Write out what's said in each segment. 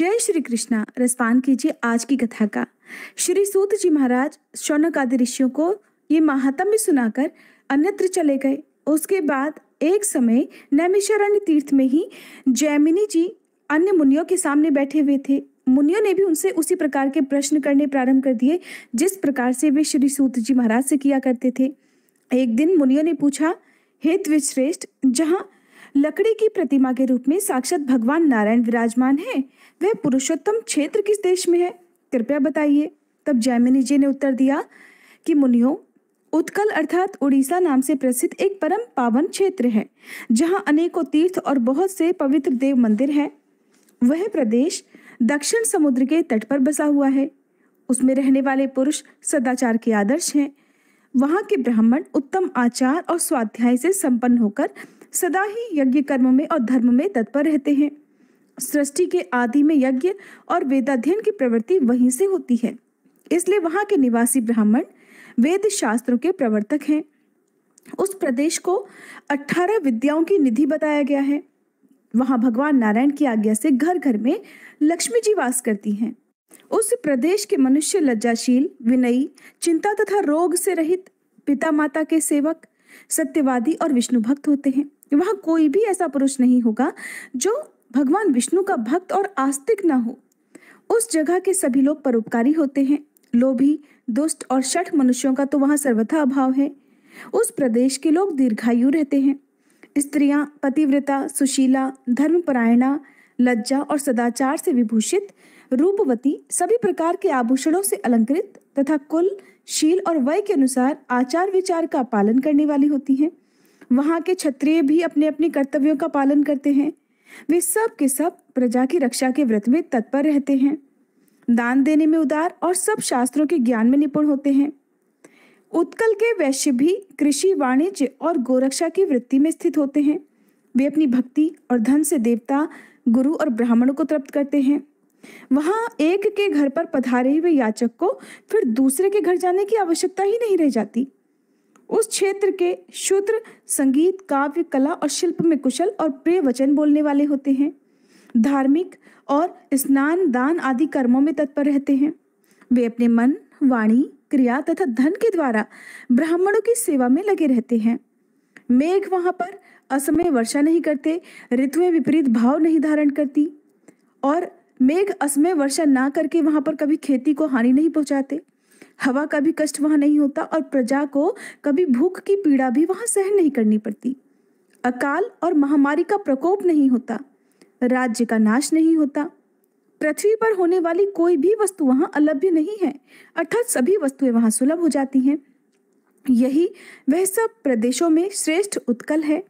जय श्री कृष्णा रसपान कीजिए आज की कथा का श्री सूत जी महाराज शौनक आदि ऋषियों को ये महात्म्य सुनाकर अन्यत्र चले गए उसके बाद एक समय नैमिशारण्य तीर्थ में ही जैमिनी जी अन्य मुनियों के सामने बैठे हुए थे मुनियों ने भी उनसे उसी प्रकार के प्रश्न करने प्रारंभ कर दिए जिस प्रकार से वे श्री सूत जी महाराज से किया करते थे एक दिन मुनियों ने पूछा हे त्विश्रेष्ठ जहाँ लकड़ी की प्रतिमा के रूप में साक्षात भगवान नारायण विराजमान है वह पुरुषोत्तम क्षेत्र किस देश में है कृपया बताइए तब जैमिनी जी ने उत्तर दिया कि मुनियो उत्कल अर्थात उड़ीसा नाम से प्रसिद्ध एक परम पावन क्षेत्र है जहाँ अनेकों तीर्थ और बहुत से पवित्र देव मंदिर हैं वह प्रदेश दक्षिण समुद्र के तट पर बसा हुआ है उसमें रहने वाले पुरुष सदाचार के आदर्श हैं वहाँ के ब्राह्मण उत्तम आचार और स्वाध्याय से संपन्न होकर सदा ही यज्ञ कर्म में और धर्म में तत्पर रहते हैं सृष्टि के आदि में यज्ञ और वेदाध्ययन की प्रवृत्ति वहीं से होती है इसलिए वहाँ के निवासी ब्राह्मण वेद शास्त्रों के प्रवर्तक हैं उस प्रदेश को अठारह विद्याओं की निधि बताया गया है वहाँ भगवान नारायण की आज्ञा से घर घर में लक्ष्मी जी वास करती हैं उस प्रदेश के मनुष्य लज्जाशील विनयी चिंता तथा रोग से रहित पिता माता के सेवक सत्यवादी और विष्णु भक्त होते हैं वहां कोई भी ऐसा पुरुष नहीं होगा जो भगवान विष्णु का भक्त और आस्तिक ना हो उस जगह के सभी लोग परोपकारी होते हैं लोभी दुष्ट और शठ मनुष्यों का तो वहां सर्वथा अभाव है उस प्रदेश के लोग दीर्घायु रहते हैं स्त्रियां पतिव्रता सुशीला धर्मपरायणा लज्जा और सदाचार से विभूषित रूपवती सभी प्रकार के आभूषणों से अलंकृत तथा कुल शील और वय के अनुसार आचार विचार का पालन करने वाली होती हैं वहाँ के क्षत्रिय भी अपने अपने कर्तव्यों का पालन करते हैं वे सब के सब प्रजा की रक्षा के व्रत में तत्पर रहते हैं दान देने में उदार और सब शास्त्रों के ज्ञान में निपुण होते हैं उत्कल के वैश्य भी कृषि वाणिज्य और गोरक्षा की वृत्ति में स्थित होते हैं वे अपनी भक्ति और धन से देवता गुरु और ब्राह्मणों को तृप्त करते हैं वहाँ एक के घर पर पधारे हुए याचक को फिर दूसरे के घर जाने की आवश्यकता ही नहीं रह जाती उस क्षेत्र के शूद्र संगीत काव्य कला और शिल्प में कुशल और प्रिय वचन बोलने वाले होते हैं धार्मिक और स्नान दान आदि कर्मों में तत्पर रहते हैं वे अपने मन वाणी क्रिया तथा धन के द्वारा ब्राह्मणों की सेवा में लगे रहते हैं मेघ वहां पर असमय वर्षा नहीं करते ऋतुएं विपरीत भाव नहीं धारण करती और मेघ असमय वर्षा ना करके वहां पर कभी खेती को हानि नहीं पहुंचाते हवा का भी कष्ट वहाँ नहीं होता और प्रजा को कभी भूख की पीड़ा भी वहाँ सहन नहीं करनी पड़ती अकाल और महामारी का प्रकोप नहीं होता राज्य का नाश नहीं होता पृथ्वी पर होने वाली कोई भी वस्तु वहाँ अलभ्य नहीं है अर्थात सभी वस्तुएं वहां सुलभ हो जाती हैं यही वह सब प्रदेशों में श्रेष्ठ उत्कल है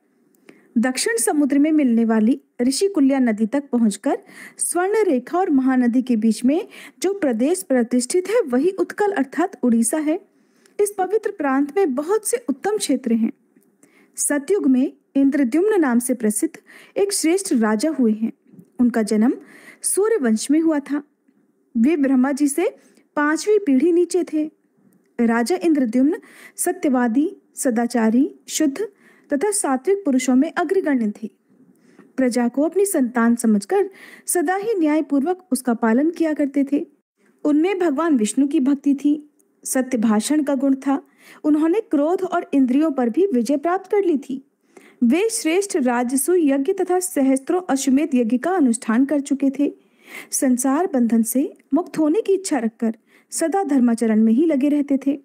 दक्षिण समुद्र में मिलने वाली ऋषिकुल्या नदी तक पहुंचकर स्वर्ण रेखा और महानदी के बीच में जो प्रदेश प्रतिष्ठित है वही उत्कल अर्थात उड़ीसा है इस पवित्र प्रांत में बहुत से उत्तम क्षेत्र हैं सतयुग में इंद्रद्युम्न नाम से प्रसिद्ध एक श्रेष्ठ राजा हुए हैं उनका जन्म सूर्य वंश में हुआ था वे ब्रह्मा जी से पांचवी पीढ़ी नीचे थे राजा इंद्रद्युम्न सत्यवादी सदाचारी शुद्ध तथा सात्विक पुरुषों में अग्रगण्य थे प्रजा को अपनी संतान समझकर सदा ही न्यायपूर्वक उसका पालन किया करते थे उनमें भगवान विष्णु की भक्ति थी सत्य भाषण का गुण था उन्होंने क्रोध और इंद्रियों पर भी विजय प्राप्त कर ली थी वे श्रेष्ठ राजसु यज्ञ तथा सहस्त्रों अश्वमेध यज्ञ का अनुष्ठान कर चुके थे संसार बंधन से मुक्त होने की इच्छा रखकर सदा धर्माचरण में ही लगे रहते थे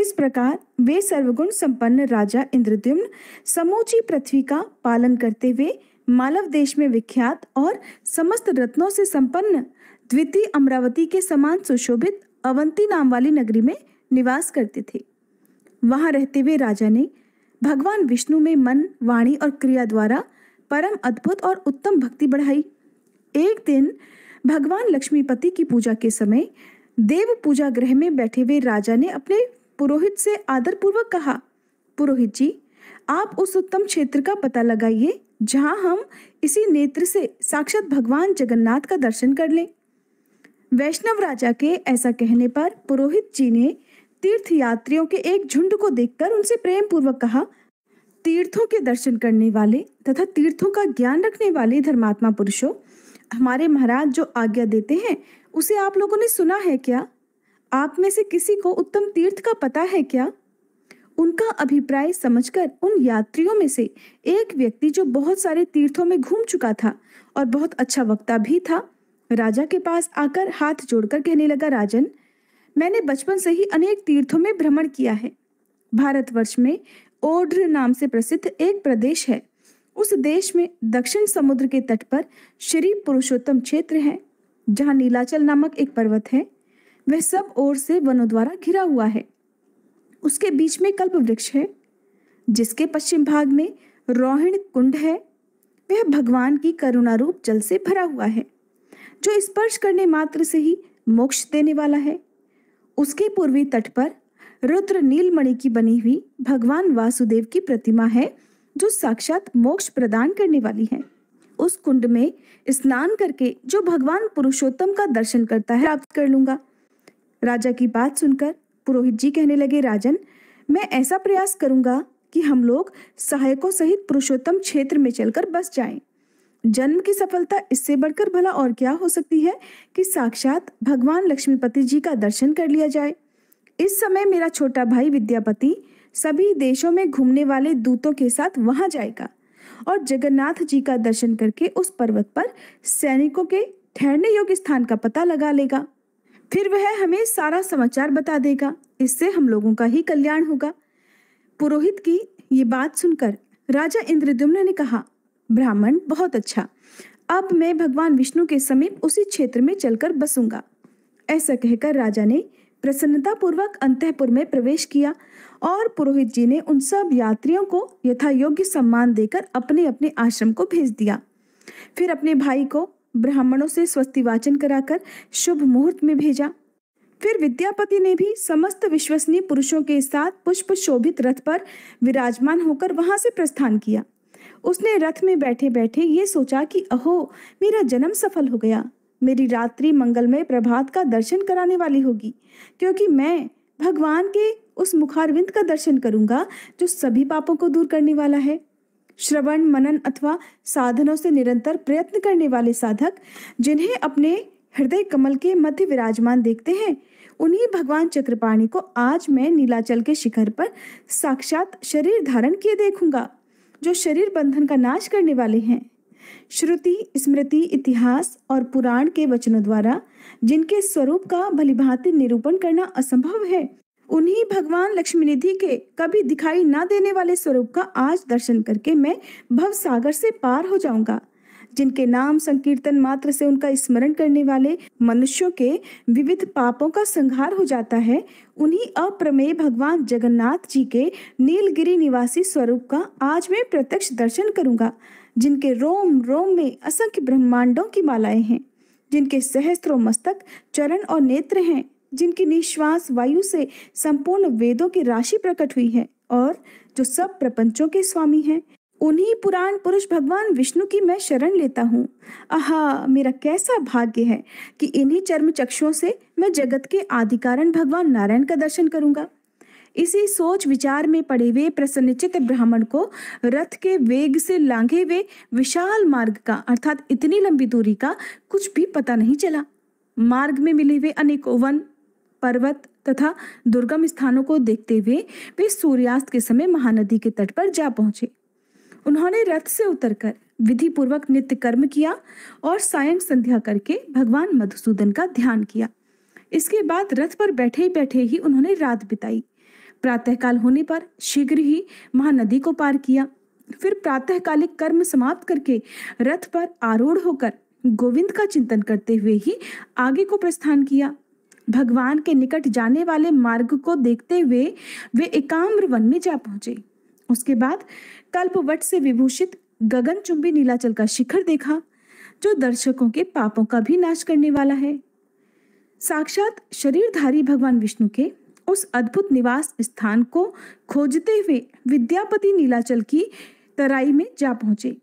इस प्रकार वे सर्वगुण संपन्न राजा इंद्रद्युम्न समूची पृथ्वी का पालन करते हुए मालव देश में विख्यात और समस्त रत्नों से संपन्न द्वितीय अमरावती के समान सुशोभित अवंती नाम वाली नगरी में निवास करते थे वहां रहते हुए राजा ने भगवान विष्णु में मन वाणी और क्रिया द्वारा परम अद्भुत और उत्तम भक्ति बढ़ाई एक दिन भगवान लक्ष्मीपति की पूजा के समय देव पूजा गृह में बैठे हुए राजा ने अपने पुरोहित से आदरपूर्वक कहा पुरोहित जी आप उस उत्तम क्षेत्र का पता लगाइए जहां हम इसी नेत्र से साक्षात भगवान जगन्नाथ का दर्शन कर लें वैष्णव राजा के ऐसा कहने पर पुरोहित जी ने तीर्थ यात्रियों के एक झुंड को देखकर उनसे प्रेम पूर्वक कहा तीर्थों के दर्शन करने वाले तथा तीर्थों का ज्ञान रखने वाले धर्मात्मा पुरुषों हमारे महाराज जो आज्ञा देते हैं उसे आप लोगों ने सुना है क्या आप में से किसी को उत्तम तीर्थ का पता है क्या उनका अभिप्राय समझकर उन यात्रियों में से एक व्यक्ति जो बहुत सारे तीर्थों में घूम चुका था और बहुत अच्छा वक्ता भी था राजा के पास आकर हाथ जोड़कर कहने लगा राजन मैंने बचपन से ही अनेक तीर्थों में भ्रमण किया है भारतवर्ष में ओड्र नाम से प्रसिद्ध एक प्रदेश है उस देश में दक्षिण समुद्र के तट पर श्री पुरुषोत्तम क्षेत्र है जहाँ नीलाचल नामक एक पर्वत है वह सब ओर से वनों द्वारा घिरा हुआ है उसके बीच में कल्प वृक्ष है जिसके पश्चिम भाग में रोहिण कुंड है वह भगवान की करुणा रूप जल से भरा हुआ है जो स्पर्श करने मात्र से ही मोक्ष देने वाला है उसके पूर्वी तट पर रुद्र नीलमणि की बनी हुई भगवान वासुदेव की प्रतिमा है जो साक्षात मोक्ष प्रदान करने वाली है उस कुंड में स्नान करके जो भगवान पुरुषोत्तम का दर्शन करता है प्राप्त कर लूंगा राजा की बात सुनकर पुरोहित जी कहने लगे राजन मैं ऐसा प्रयास करूंगा कि हम लोग सहायकों सहित पुरुषोत्तम क्षेत्र में चलकर बस जाएं। जन्म की सफलता इससे बढ़कर भला और क्या हो सकती है कि साक्षात भगवान लक्ष्मीपति जी का दर्शन कर लिया जाए इस समय मेरा छोटा भाई विद्यापति सभी देशों में घूमने वाले दूतों के साथ वहां जाएगा और जगन्नाथ जी का दर्शन करके उस पर्वत पर सैनिकों के ठहरने योग्य स्थान का पता लगा लेगा फिर वह हमें सारा समाचार बता देगा इससे हम लोगों का ही कल्याण होगा पुरोहित की ये बात सुनकर राजा इंद्रदुम्न ने कहा ब्राह्मण बहुत अच्छा अब मैं भगवान विष्णु के समीप उसी क्षेत्र में चलकर बसूंगा ऐसा कहकर राजा ने प्रसन्नता पूर्वक अंतपुर में प्रवेश किया और पुरोहित जी ने उन सब यात्रियों को यथा योग्य सम्मान देकर अपने अपने आश्रम को भेज दिया फिर अपने भाई को ब्राह्मणों से स्वस्ति वाचन कराकर शुभ मुहूर्त में भेजा फिर विद्यापति ने भी समस्त विश्वसनीय पुरुषों के साथ पुष्प शोभित रथ पर विराजमान होकर वहां से प्रस्थान किया उसने रथ में बैठे बैठे ये सोचा कि अहो मेरा जन्म सफल हो गया मेरी रात्रि मंगलमय प्रभात का दर्शन कराने वाली होगी क्योंकि मैं भगवान के उस मुखारविंद का दर्शन करूंगा जो सभी पापों को दूर करने वाला है श्रवण मनन अथवा साधनों से निरंतर प्रयत्न करने वाले साधक जिन्हें अपने हृदय कमल के मध्य विराजमान देखते हैं उन्हीं भगवान चक्रपाणी को आज मैं नीलाचल के शिखर पर साक्षात शरीर धारण किए देखूंगा जो शरीर बंधन का नाश करने वाले हैं श्रुति स्मृति इतिहास और पुराण के वचनों द्वारा जिनके स्वरूप का भलीभांति निरूपण करना असंभव है उन्हीं भगवान लक्ष्मी निधि के कभी दिखाई ना देने वाले स्वरूप का आज दर्शन करके मैं भव सागर से पार हो जाऊंगा जिनके नाम संकीर्तन मात्र से उनका स्मरण करने वाले मनुष्यों के विविध पापों का संहार हो जाता है उन्हीं अप्रमेय भगवान जगन्नाथ जी के नीलगिरी निवासी स्वरूप का आज मैं प्रत्यक्ष दर्शन करूंगा जिनके रोम रोम में असंख्य ब्रह्मांडों की मालाएं हैं जिनके सहस्त्रों मस्तक चरण और नेत्र हैं जिनकी निश्वास वायु से संपूर्ण वेदों की राशि प्रकट हुई है और जो सब प्रपंचों के स्वामी हैं उन्हीं पुराण पुरुष भगवान विष्णु की मैं शरण लेता हूँ आहा मेरा कैसा भाग्य है कि इन्हीं चर्म चक्षुओं से मैं जगत के आदिकारण भगवान नारायण का दर्शन करूंगा इसी सोच विचार में पड़े हुए प्रसन्नचित ब्राह्मण को रथ के वेग से लांघे हुए विशाल मार्ग का अर्थात इतनी लंबी दूरी का कुछ भी पता नहीं चला मार्ग में मिले हुए अनेकों वन पर्वत तथा दुर्गम स्थानों को देखते हुए वे सूर्यास्त के समय महानदी के तट पर जा पहुंचे उन्होंने रथ से उतरकर विधि पूर्वक नित्य कर्म किया और सायं संध्या करके भगवान मधुसूदन का ध्यान किया इसके बाद रथ पर बैठे ही बैठे ही उन्होंने रात बिताई प्रातःकाल होने पर शीघ्र ही महानदी को पार किया फिर प्रातःकालिक कर्म समाप्त करके रथ पर आरूढ़ होकर गोविंद का चिंतन करते हुए ही आगे को प्रस्थान किया भगवान के निकट जाने वाले मार्ग को देखते हुए वे, एकाम्र वन में जा पहुंचे उसके बाद कल्पवट से विभूषित गगनचुंबी नीलाचल का शिखर देखा जो दर्शकों के पापों का भी नाश करने वाला है साक्षात शरीरधारी भगवान विष्णु के उस अद्भुत निवास स्थान को खोजते हुए विद्यापति नीलाचल की तराई में जा पहुंचे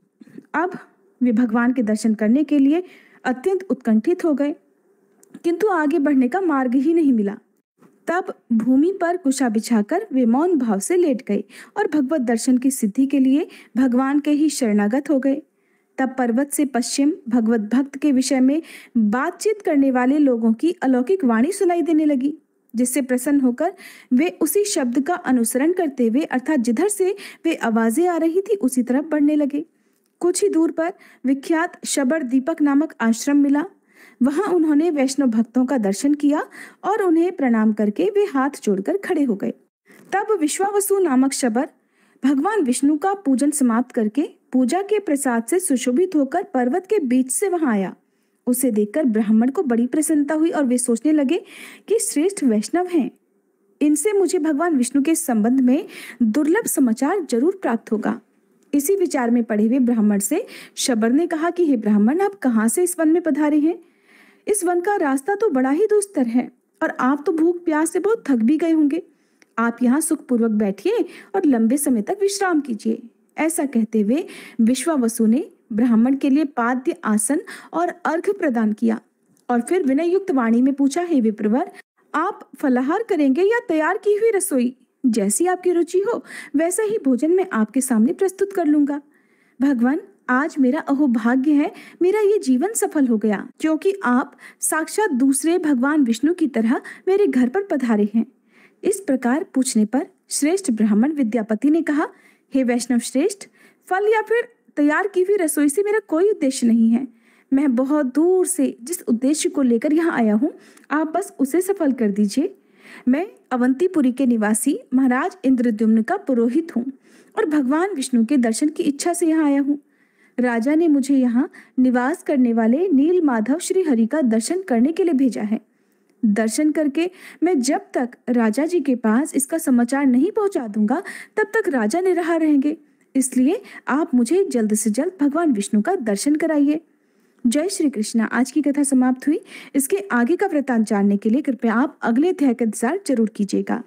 अब वे भगवान के दर्शन करने के लिए अत्यंत उत्कंठित हो गए किंतु आगे बढ़ने का मार्ग ही नहीं मिला तब भूमि पर कुशा बिछाकर वे मौन भाव से लेट गए और भगवत दर्शन की सिद्धि के लिए भगवान के ही शरणागत हो गए तब पर्वत से पश्चिम भगवत भक्त के विषय में बातचीत करने वाले लोगों की अलौकिक वाणी सुनाई देने लगी जिससे प्रसन्न होकर वे उसी शब्द का अनुसरण करते हुए अर्थात जिधर से वे आवाजें आ रही थी उसी तरफ बढ़ने लगे कुछ ही दूर पर विख्यात शबर दीपक नामक आश्रम मिला वहां उन्होंने वैष्णव भक्तों का दर्शन किया और उन्हें प्रणाम करके वे हाथ जोड़कर खड़े हो गए तब विश्वावसु नामक शबर भगवान विष्णु का पूजन समाप्त करके पूजा के प्रसाद से सुशोभित होकर पर्वत के बीच से वहां आया उसे देखकर ब्राह्मण को बड़ी प्रसन्नता हुई और वे सोचने लगे कि श्रेष्ठ वैष्णव हैं इनसे मुझे भगवान विष्णु के संबंध में दुर्लभ समाचार जरूर प्राप्त होगा इसी विचार में पड़े हुए ब्राह्मण से शबर ने कहा कि हे ब्राह्मण आप कहाँ से इस वन में पधारे हैं इस वन का रास्ता तो बड़ा ही दुस्तर है और आप तो भूख प्यास से बहुत थक भी गए होंगे आप यहाँ सुखपूर्वक बैठिए और लंबे समय तक विश्राम कीजिए ऐसा कहते हुए विश्वावसु ने ब्राह्मण के लिए पाद्य आसन और अर्घ प्रदान किया और फिर विनय युक्त वाणी में पूछा हे विप्रवर आप फलाहार करेंगे या तैयार की हुई रसोई जैसी आपकी रुचि हो वैसा ही भोजन मैं आपके सामने प्रस्तुत कर लूंगा भगवान आज मेरा अहोभाग्य है मेरा ये जीवन सफल हो गया क्योंकि आप साक्षात दूसरे भगवान विष्णु की तरह मेरे घर पर पधारे हैं इस प्रकार पूछने पर श्रेष्ठ ब्राह्मण विद्यापति ने कहा हे वैष्णव श्रेष्ठ फल या फिर तैयार की हुई रसोई से मेरा कोई उद्देश्य नहीं है मैं बहुत दूर से जिस उद्देश्य को लेकर यहाँ आया हूँ आप बस उसे सफल कर दीजिए मैं अवंतीपुरी के निवासी महाराज इंद्रद्युम्न का पुरोहित हूँ और भगवान विष्णु के दर्शन की इच्छा से यहाँ आया हूँ राजा ने मुझे यहाँ निवास करने वाले नील माधव श्री हरि का दर्शन करने के लिए भेजा है दर्शन करके मैं जब तक राजा जी के पास इसका समाचार नहीं पहुंचा दूंगा तब तक राजा निराह रहेंगे इसलिए आप मुझे जल्द से जल्द भगवान विष्णु का दर्शन कराइए जय श्री कृष्णा आज की कथा समाप्त हुई इसके आगे का वृत्तांत जानने के लिए कृपया आप अगले अध्याय का इंतजार जरूर कीजिएगा